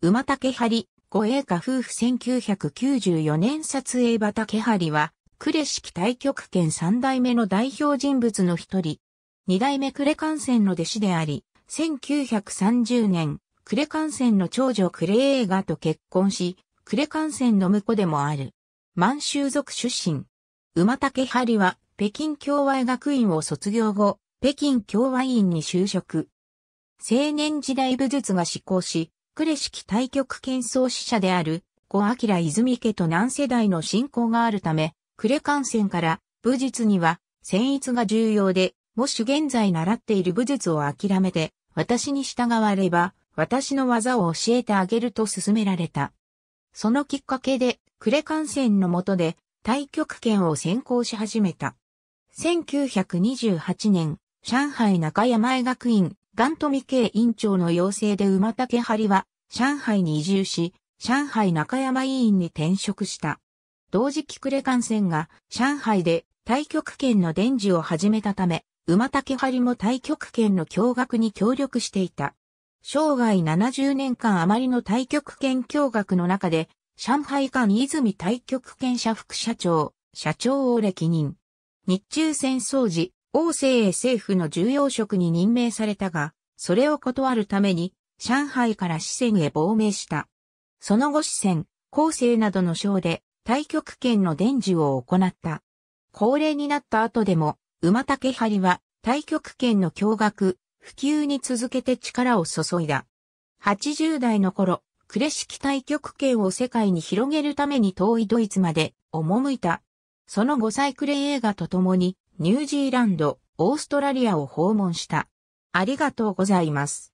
馬竹張、五栄華夫婦1994年撮影馬竹張は、呉式対極拳三代目の代表人物の一人。二代目呉観戦の弟子であり、1930年、呉観戦の長女呉映画と結婚し、呉観戦の婿でもある。満州族出身。馬竹張は、北京共和学院を卒業後、北京共和院に就職。青年時代武術が施行し、呉式対局喧創死者である、小明泉家と何世代の信仰があるため、呉観戦から武術には、戦逸が重要で、もし現在習っている武術を諦めて、私に従われば、私の技を教えてあげると勧められた。そのきっかけで、呉観戦の下で、対局権を先行し始めた。1928年、上海中山絵学院ガントミ系委員長の要請で馬竹張は、上海に移住し、上海中山委員に転職した。同時期クレ感染が上海で対極拳の伝授を始めたため、馬竹張も対極拳の驚学に協力していた。生涯70年間余りの対極拳教学の中で、上海間泉対極拳社副社長、社長を歴任。日中戦争時、王政政府の重要職に任命されたが、それを断るために、上海から四川へ亡命した。その後四川、後世などの省で、対極拳の伝授を行った。高齢になった後でも、馬竹張は、対極拳の驚愕、普及に続けて力を注いだ。80代の頃、呉式対極拳を世界に広げるために遠いドイツまで赴いた。その五サイクレ映画と共にニュージーランド、オーストラリアを訪問した。ありがとうございます。